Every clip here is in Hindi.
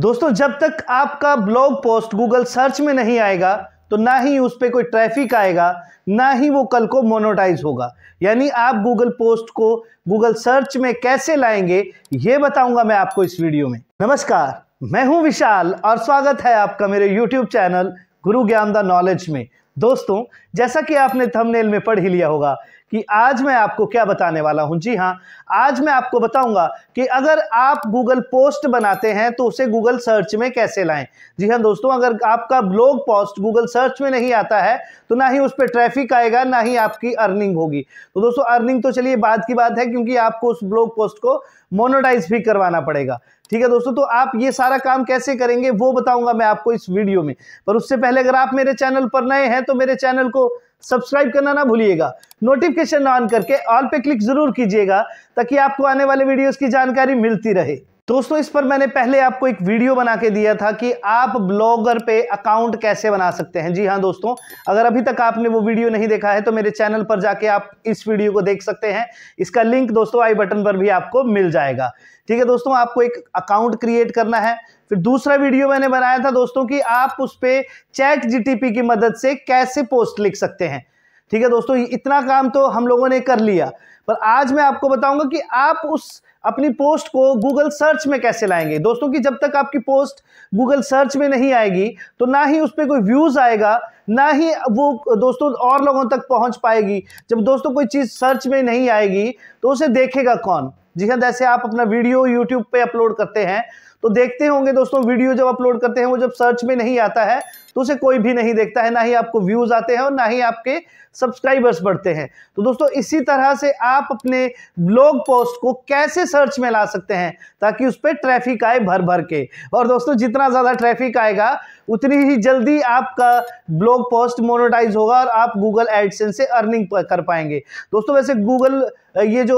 दोस्तों जब तक आपका ब्लॉग पोस्ट गूगल सर्च में नहीं आएगा तो ना ही उस पर कोई ट्रैफिक आएगा ना ही वो कल को मोनोटाइज होगा यानी आप गूगल पोस्ट को गूगल सर्च में कैसे लाएंगे ये बताऊंगा मैं आपको इस वीडियो में नमस्कार मैं हूं विशाल और स्वागत है आपका मेरे यूट्यूब चैनल गुरु ज्ञान द नॉलेज में दोस्तों जैसा कि आपने थंबनेल में पढ़ ही लिया होगा कि आज मैं आपको क्या बताने वाला हूं जी हाँ आज मैं आपको बताऊंगा कि अगर आप गूगल पोस्ट बनाते हैं तो उसे गूगल सर्च में कैसे लाएं जी हाँ दोस्तों अगर आपका ब्लॉग पोस्ट गूगल सर्च में नहीं आता है तो ना ही उस पर ट्रैफिक आएगा ना ही आपकी अर्निंग होगी तो दोस्तों अर्निंग तो चलिए बाद की बात है क्योंकि आपको उस ब्लॉग पोस्ट को मोनोटाइज भी करवाना पड़ेगा ठीक है दोस्तों तो आप ये सारा काम कैसे करेंगे वो बताऊंगा मैं आपको इस वीडियो में पर उससे पहले अगर आप मेरे चैनल पर नए हैं तो मेरे चैनल को सब्सक्राइब करना ना भूलिएगा नोटिफिकेशन ऑन करके ऑल पे क्लिक जरूर कीजिएगा ताकि आपको आने वाले वीडियोस की जानकारी मिलती रहे दोस्तों इस पर मैंने पहले आपको एक वीडियो बना के दिया था कि आप ब्लॉगर पे अकाउंट कैसे बना सकते हैं जी हाँ दोस्तों अगर अभी तक आपने वो वीडियो नहीं देखा है तो मेरे चैनल पर जाके आप इस वीडियो को देख सकते हैं इसका लिंक दोस्तों आई बटन पर भी आपको मिल जाएगा ठीक है दोस्तों आपको एक अकाउंट क्रिएट करना है फिर दूसरा वीडियो मैंने बनाया था दोस्तों कि आप उस पर चैट जी की मदद से कैसे पोस्ट लिख सकते हैं ठीक है दोस्तों इतना काम तो हम लोगों ने कर लिया पर आज मैं आपको बताऊंगा कि आप उस अपनी पोस्ट को गूगल सर्च में कैसे लाएंगे दोस्तों कि जब तक आपकी पोस्ट गूगल सर्च में नहीं आएगी तो ना ही उस पर कोई व्यूज़ आएगा ना ही वो दोस्तों और लोगों तक पहुंच पाएगी जब दोस्तों कोई चीज़ सर्च में नहीं आएगी तो उसे देखेगा कौन जी हाँ जैसे आप अपना वीडियो यूट्यूब पे अपलोड करते हैं तो देखते होंगे दोस्तों वीडियो जब अपलोड करते हैं वो जब सर्च में नहीं आता है तो उसे कोई भी नहीं देखता है ना ही आपको व्यूज़ आते हैं और ना ही आपके सब्सक्राइबर्स बढ़ते हैं तो दोस्तों इसी तरह से आप अपने ब्लॉग पोस्ट को कैसे सर्च में ला सकते हैं ताकि उस पर ट्रैफिक आए भर भर के और दोस्तों जितना ज़्यादा ट्रैफिक आएगा उतनी ही जल्दी आपका ब्लॉग पोस्ट मोनोटाइज होगा और आप गूगल एडसेंस से अर्निंग कर पाएंगे दोस्तों वैसे गूगल ये जो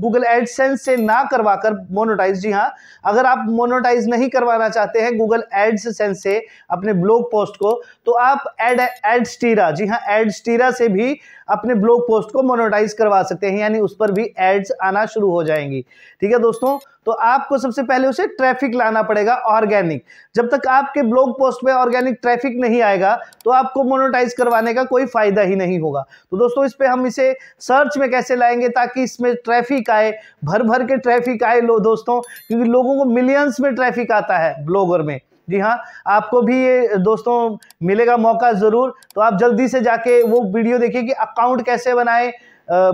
गूगल एडसेंस से ना करवा कर मोनोटाइज जी हाँ अगर आप मोनोटाइज नहीं करवाना चाहते हैं गूगल एडसेंस से अपने ब्लॉग पोस्ट को तो आप एड एडस्टीरा जी हाँ एडस्टीरा से से भी अपने ब्लॉग पोस्ट को मोनोटाइज करवा सकते हैं यानी उस पर भी एड्स आना शुरू हो जाएंगी ठीक है दोस्तों तो आपको सबसे पहले उसे ट्रैफिक लाना पड़ेगा ऑर्गेनिक जब तक आपके ब्लॉग पोस्ट में ऑर्गेनिक ट्रैफिक नहीं आएगा तो आपको मोनोटाइज करवाने का कोई फायदा ही नहीं होगा तो दोस्तों इस पर हम इसे सर्च में कैसे लाएंगे ताकि इसमें ट्रैफिक आए भर भर के ट्रैफिक आए लो दोस्तों क्योंकि लोगों को मिलियंस में ट्रैफिक आता है ब्लॉगर में जी हाँ आपको भी ये दोस्तों मिलेगा मौका ज़रूर तो आप जल्दी से जाके वो वीडियो देखिए कि अकाउंट कैसे बनाएं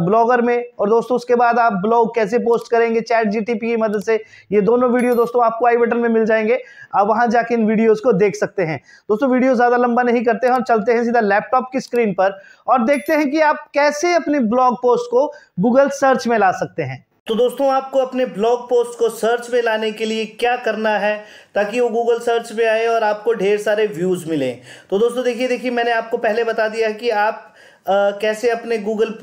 ब्लॉगर में और दोस्तों उसके बाद आप ब्लॉग कैसे पोस्ट करेंगे चैट जीटीपी की मदद से ये दोनों वीडियो दोस्तों आपको आई बटन में मिल जाएंगे आप वहां जाके इन वीडियोस को देख सकते हैं दोस्तों वीडियो ज़्यादा लंबा नहीं करते हैं और चलते हैं सीधा लैपटॉप की स्क्रीन पर और देखते हैं कि आप कैसे अपने ब्लॉग पोस्ट को गूगल सर्च में ला सकते हैं तो दोस्तों आपको अपने ब्लॉग पोस्ट को सर्च में लाने के लिए क्या करना है ताकि वो गूगल सर्च में आए और आपको ढेर सारे व्यूज़ मिलें तो दोस्तों देखिए देखिए मैंने आपको पहले बता दिया कि आप आ, कैसे अपने गूगल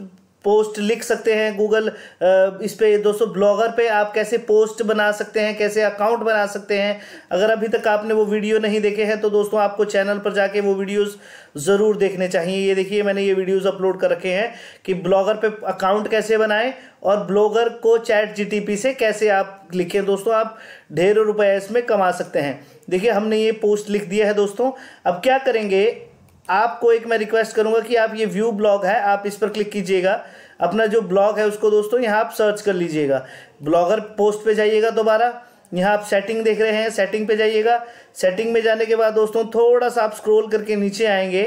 पोस्ट लिख सकते हैं गूगल इस पर दोस्तों ब्लॉगर पे आप कैसे पोस्ट बना सकते हैं कैसे अकाउंट बना सकते हैं अगर अभी तक आपने वो वीडियो नहीं देखे हैं तो दोस्तों आपको चैनल पर जाके वो वीडियोस ज़रूर देखने चाहिए ये देखिए मैंने ये वीडियोस अपलोड कर रखे हैं कि ब्लॉगर पे अकाउंट कैसे बनाएं और ब्लॉगर को चैट जी से कैसे आप लिखें दोस्तों आप ढेरों रुपये इसमें कमा सकते हैं देखिए हमने ये पोस्ट लिख दिया है दोस्तों अब क्या करेंगे आपको एक मैं रिक्वेस्ट करूंगा कि आप ये व्यू ब्लॉग है आप इस पर क्लिक कीजिएगा अपना जो ब्लॉग है उसको दोस्तों यहाँ आप सर्च कर लीजिएगा ब्लॉगर पोस्ट पे जाइएगा दोबारा यहाँ आप सेटिंग देख रहे हैं सेटिंग पे जाइएगा सेटिंग में जाने के बाद दोस्तों थोड़ा सा आप स्क्रोल करके नीचे आएंगे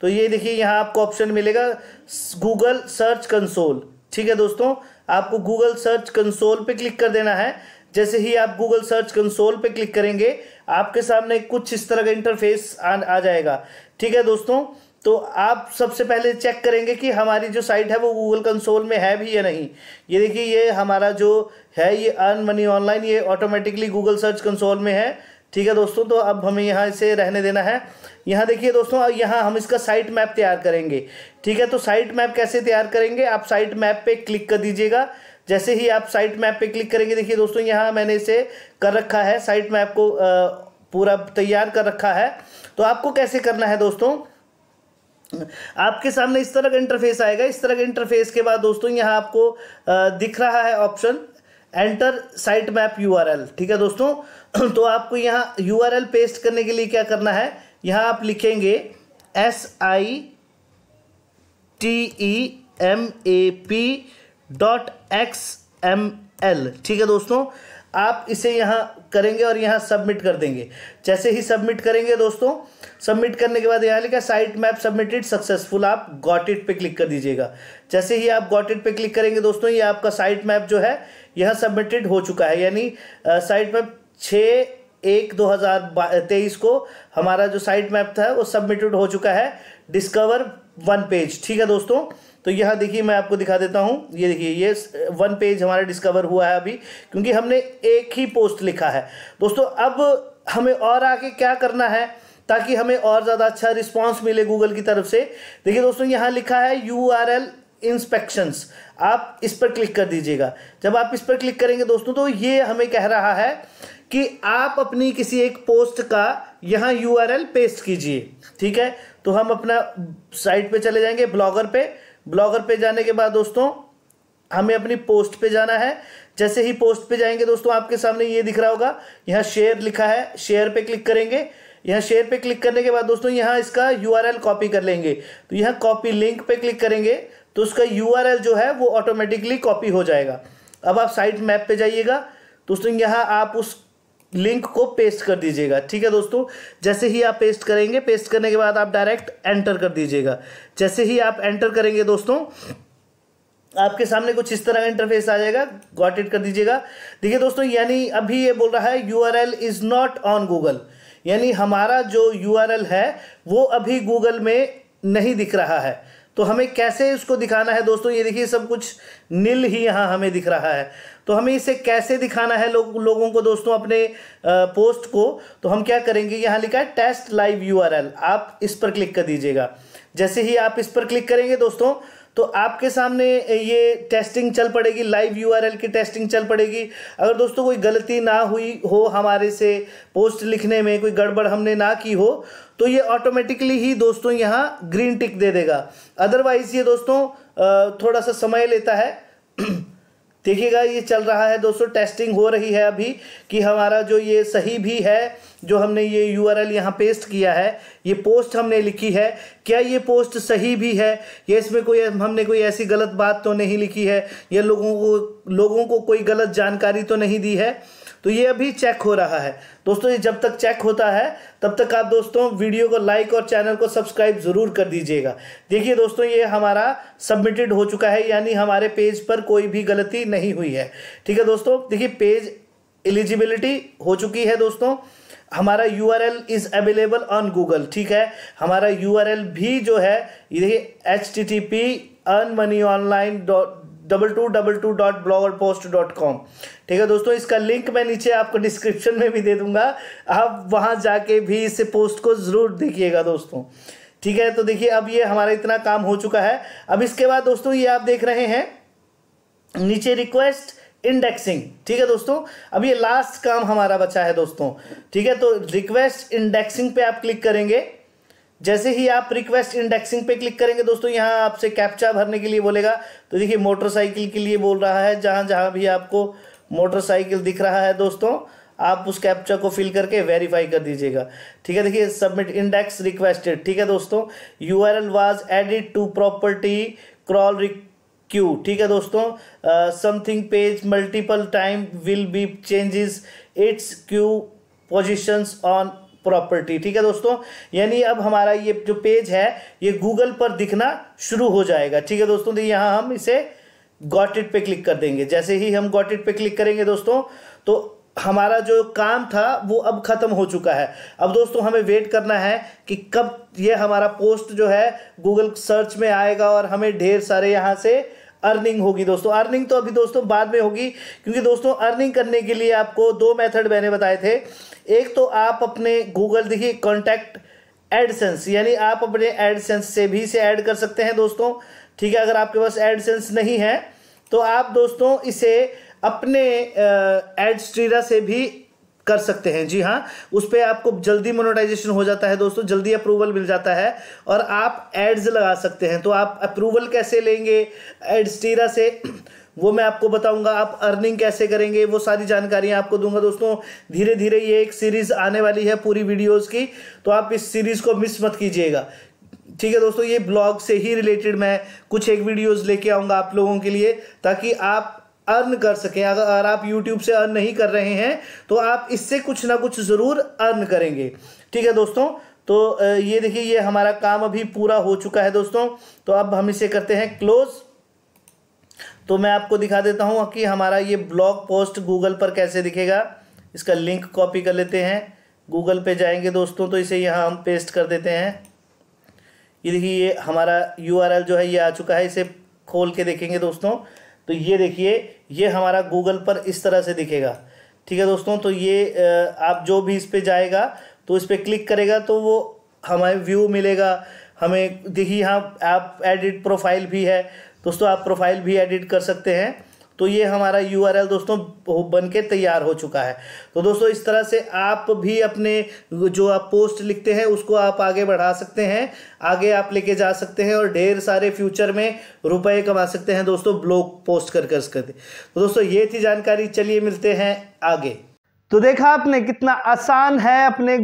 तो ये देखिए यहाँ आपको ऑप्शन मिलेगा गूगल सर्च कंसोल ठीक है दोस्तों आपको गूगल सर्च कंसोल पे क्लिक कर देना है जैसे ही आप गूगल सर्च कंसोल पे क्लिक करेंगे आपके सामने कुछ इस तरह का इंटरफेस आ, आ जाएगा ठीक है दोस्तों तो आप सबसे पहले चेक करेंगे कि हमारी जो साइट है वो गूगल कंसोल में है भी या नहीं ये देखिए ये हमारा जो है ये अर्न मनी ऑनलाइन ये ऑटोमेटिकली गूगल सर्च कंसोल में है ठीक है दोस्तों तो अब हमें यहाँ इसे रहने देना है यहाँ देखिए दोस्तों यहाँ हम इसका साइट मैप तैयार करेंगे ठीक है तो साइट मैप कैसे तैयार करेंगे आप साइट मैप पे क्लिक कर दीजिएगा जैसे ही आप साइट मैप पे क्लिक करेंगे देखिए दोस्तों यहाँ मैंने इसे कर रखा है साइट मैप को पूरा तैयार कर रखा है तो आपको कैसे करना है दोस्तों आपके सामने इस तरह का इंटरफेस आएगा इस तरह के इंटरफेस के बाद दोस्तों यहाँ आपको दिख रहा है option enter site map U ठीक है दोस्तों तो आपको यहाँ यू पेस्ट करने के लिए क्या करना है यहाँ आप लिखेंगे S I T E M A P dot X M L ठीक है दोस्तों आप इसे यहाँ करेंगे और यहाँ सबमिट कर देंगे जैसे ही सबमिट करेंगे दोस्तों सबमिट करने के बाद यहाँ लिखा साइट मैप सबमिटेड सक्सेसफुल आप गॉट इट पे क्लिक कर दीजिएगा जैसे ही आप गॉट इट पे क्लिक करेंगे दोस्तों ये आपका साइट मैप जो है यह सबमिटेड हो चुका है यानी साइट मैप छः एक दो हज़ार तेईस को हमारा जो साइट मैप था वो सबमिटेड हो चुका है डिस्कवर वन पेज ठीक है दोस्तों तो यहाँ देखिए मैं आपको दिखा देता हूँ ये देखिए ये वन पेज हमारा डिस्कवर हुआ है अभी क्योंकि हमने एक ही पोस्ट लिखा है दोस्तों अब हमें और आगे क्या करना है ताकि हमें और ज़्यादा अच्छा रिस्पॉन्स मिले गूगल की तरफ से देखिए दोस्तों यहाँ लिखा है यू आर एल इंस्पेक्शंस आप इस पर क्लिक कर दीजिएगा जब आप इस पर क्लिक करेंगे दोस्तों तो ये हमें कह रहा है कि आप अपनी किसी एक पोस्ट का यहाँ यू पेस्ट कीजिए ठीक है तो हम अपना साइट पे चले जाएंगे ब्लॉगर पे ब्लॉगर पे जाने के बाद दोस्तों हमें अपनी पोस्ट पे जाना है जैसे ही पोस्ट पे जाएंगे दोस्तों आपके सामने ये दिख रहा होगा यहाँ शेयर लिखा है शेयर पे क्लिक करेंगे यहाँ शेयर पे क्लिक करने के बाद दोस्तों यहाँ इसका यू कॉपी कर लेंगे तो यहाँ कॉपी लिंक पे क्लिक करेंगे तो उसका यू जो है वो ऑटोमेटिकली कॉपी हो जाएगा अब आप साइट मैप पे जाइएगा दोस्तों यहाँ आप उस लिंक को पेस्ट कर दीजिएगा ठीक है दोस्तों जैसे ही आप पेस्ट करेंगे पेस्ट करने के बाद आप डायरेक्ट एंटर कर दीजिएगा जैसे ही आप एंटर करेंगे दोस्तों आपके सामने कुछ इस तरह का इंटरफेस आ जाएगा गॉट इट कर दीजिएगा देखिए दोस्तों यानी अभी ये बोल रहा है U R L is not on Google यानी हमारा जो यू आर एल है वो अभी गूगल में नहीं दिख रहा है तो हमें कैसे उसको दिखाना है दोस्तों ये देखिए सब कुछ नील ही यहाँ हमें दिख रहा है तो हमें इसे कैसे दिखाना है लो, लोगों को दोस्तों अपने पोस्ट को तो हम क्या करेंगे यहाँ लिखा है टेस्ट लाइव यू आप इस पर क्लिक कर दीजिएगा जैसे ही आप इस पर क्लिक करेंगे दोस्तों तो आपके सामने ये टेस्टिंग चल पड़ेगी लाइव यूआरएल की टेस्टिंग चल पड़ेगी अगर दोस्तों कोई गलती ना हुई हो हमारे से पोस्ट लिखने में कोई गड़बड़ हमने ना की हो तो ये ऑटोमेटिकली ही दोस्तों यहाँ ग्रीन टिक दे देगा अदरवाइज़ ये दोस्तों थोड़ा सा समय लेता है देखिएगा ये चल रहा है दोस्तों टेस्टिंग हो रही है अभी कि हमारा जो ये सही भी है जो हमने ये यू आर एल यहाँ पेस्ट किया है ये पोस्ट हमने लिखी है क्या ये पोस्ट सही भी है या इसमें कोई हमने कोई ऐसी गलत बात तो नहीं लिखी है या लोगों को लोगों को कोई गलत जानकारी तो नहीं दी है तो ये अभी चेक हो रहा है दोस्तों ये जब तक चेक होता है तब तक आप दोस्तों वीडियो को लाइक और चैनल को सब्सक्राइब ज़रूर कर दीजिएगा देखिए दोस्तों ये हमारा सबमिटेड हो चुका है यानी हमारे पेज पर कोई भी गलती नहीं हुई है ठीक है दोस्तों देखिए पेज एलिजिबिलिटी हो चुकी है दोस्तों हमारा U R L is available on Google ठीक है हमारा यू आर एल भी जो है ये देखिए H T T P earn money online dot double two double two dot blogger post dot com ठीक है दोस्तों इसका लिंक मैं नीचे आपको डिस्क्रिप्शन में भी दे दूंगा आप वहां जाके भी इस पोस्ट को ज़रूर देखिएगा दोस्तों ठीक है तो देखिए अब ये हमारा इतना काम हो चुका है अब इसके बाद दोस्तों ये आप देख रहे हैं नीचे रिक्वेस्ट इंडेक्सिंग ठीक है दोस्तों अब ये लास्ट काम हमारा बचा है दोस्तों ठीक है तो रिक्वेस्ट इंडेक्सिंग पे आप क्लिक करेंगे जैसे ही आप रिक्वेस्ट इंडेक्सिंग पे क्लिक करेंगे दोस्तों यहाँ आपसे कैप्चा भरने के लिए बोलेगा तो देखिए मोटरसाइकिल के लिए बोल रहा है जहाँ जहाँ भी आपको मोटरसाइकिल दिख रहा है दोस्तों आप उस कैप्चा को फिल करके वेरीफाई कर दीजिएगा ठीक है देखिए सबमिट इंडेक्स रिक्वेस्टेड ठीक है दोस्तों U R L was added to property crawl queue ठीक है दोस्तों something page multiple time will be changes its queue positions on property ठीक है दोस्तों यानी अब हमारा ये जो पेज है ये गूगल पर दिखना शुरू हो जाएगा ठीक है दोस्तों तो यहाँ हम इसे गॉट इट पे क्लिक कर देंगे जैसे ही हम गॉट इट पे क्लिक करेंगे दोस्तों तो हमारा जो काम था वो अब ख़त्म हो चुका है अब दोस्तों हमें वेट करना है कि कब ये हमारा पोस्ट जो है गूगल सर्च में आएगा और हमें ढेर सारे यहाँ से अर्निंग होगी दोस्तों अर्निंग तो अभी दोस्तों बाद में होगी क्योंकि दोस्तों अर्निंग करने के लिए आपको दो मेथड मैंने बताए थे एक तो आप अपने गूगल देखिए कॉन्टैक्ट एडसेंस यानी आप अपने एडसेंस से भी से ऐड कर सकते हैं दोस्तों ठीक है अगर आपके पास एडसेंस नहीं है तो आप दोस्तों इसे अपने एडस्ट्रीरा से भी कर सकते हैं जी हाँ उस पर आपको जल्दी मोनोटाइजेशन हो जाता है दोस्तों जल्दी अप्रूवल मिल जाता है और आप एड्स लगा सकते हैं तो आप अप्रूवल कैसे लेंगे टीरा से वो मैं आपको बताऊंगा आप अर्निंग कैसे करेंगे वो सारी जानकारियां आपको दूंगा दोस्तों धीरे धीरे ये एक सीरीज़ आने वाली है पूरी वीडियोस की तो आप इस सीरीज़ को मिस मत कीजिएगा ठीक है दोस्तों ये ब्लॉग से ही रिलेटेड मैं कुछ एक वीडियोस लेके आऊँगा आप लोगों के लिए ताकि आप अर्न कर सकें अगर अगर आप यूट्यूब से अर्न नहीं कर रहे हैं तो आप इससे कुछ ना कुछ ज़रूर अर्न करेंगे ठीक है दोस्तों तो ये देखिए ये हमारा काम अभी पूरा हो चुका है दोस्तों तो अब हम इसे करते हैं क्लोज़ तो मैं आपको दिखा देता हूँ कि हमारा ये ब्लॉग पोस्ट गूगल पर कैसे दिखेगा इसका लिंक कॉपी कर लेते हैं गूगल पे जाएंगे दोस्तों तो इसे यहाँ हम पेस्ट कर देते हैं ये देखिए ये हमारा यू जो है ये आ चुका है इसे खोल के देखेंगे दोस्तों तो ये देखिए ये हमारा गूगल पर इस तरह से दिखेगा ठीक है दोस्तों तो ये आप जो भी इस पर जाएगा तो इस पर क्लिक करेगा तो वो हमारे व्यू मिलेगा हमें देखिए यहाँ आप एडिट प्रोफाइल भी है दोस्तों आप प्रोफाइल भी एडिट कर सकते हैं तो ये हमारा यू दोस्तों बन के तैयार हो चुका है तो दोस्तों इस तरह से आप भी अपने जो आप पोस्ट लिखते हैं उसको आप आगे बढ़ा सकते हैं आगे आप लेके जा सकते हैं और ढेर सारे फ्यूचर में रुपए कमा सकते हैं दोस्तों ब्लॉग पोस्ट कर कर सकते तो दोस्तों ये थी जानकारी चलिए मिलते हैं आगे तो देखा आपने कितना आसान है अपने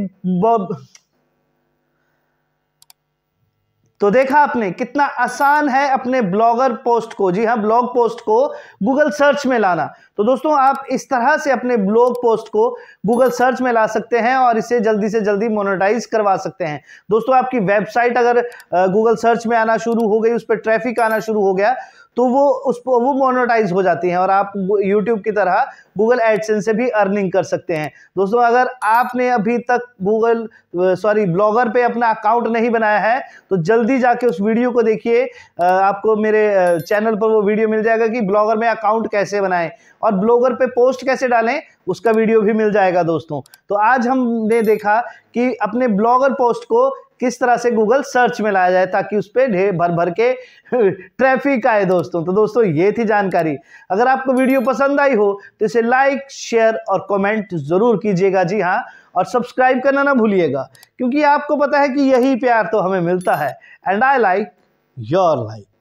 तो देखा आपने कितना आसान है अपने ब्लॉगर पोस्ट को जी हाँ ब्लॉग पोस्ट को गूगल सर्च में लाना तो दोस्तों आप इस तरह से अपने ब्लॉग पोस्ट को गूगल सर्च में ला सकते हैं और इसे जल्दी से जल्दी मोनेटाइज करवा सकते हैं दोस्तों आपकी वेबसाइट अगर गूगल सर्च में आना शुरू हो गई उस पर ट्रैफिक आना शुरू हो गया तो वो उस वो मोनोटाइज हो जाती हैं और आप यूट्यूब की तरह गूगल Adsense से भी अर्निंग कर सकते हैं दोस्तों अगर आपने अभी तक गूगल सॉरी ब्लॉगर पे अपना अकाउंट नहीं बनाया है तो जल्द जल्दी जाके उस वीडियो को देखिए आपको मेरे चैनल पर वो वीडियो मिल जाएगा कि ब्लॉगर में अकाउंट कैसे बनाएं और ब्लॉगर पे पोस्ट कैसे डालें उसका वीडियो भी मिल जाएगा दोस्तों तो आज हमने देखा कि अपने ब्लॉगर पोस्ट को किस तरह से गूगल सर्च में लाया जाए ताकि उस पर ढेर भर भर के ट्रैफिक आए दोस्तों तो दोस्तों ये थी जानकारी अगर आपको वीडियो पसंद आई हो तो इसे लाइक शेयर और कमेंट ज़रूर कीजिएगा जी हाँ और सब्सक्राइब करना ना भूलिएगा क्योंकि आपको पता है कि यही प्यार तो हमें मिलता है and I like your like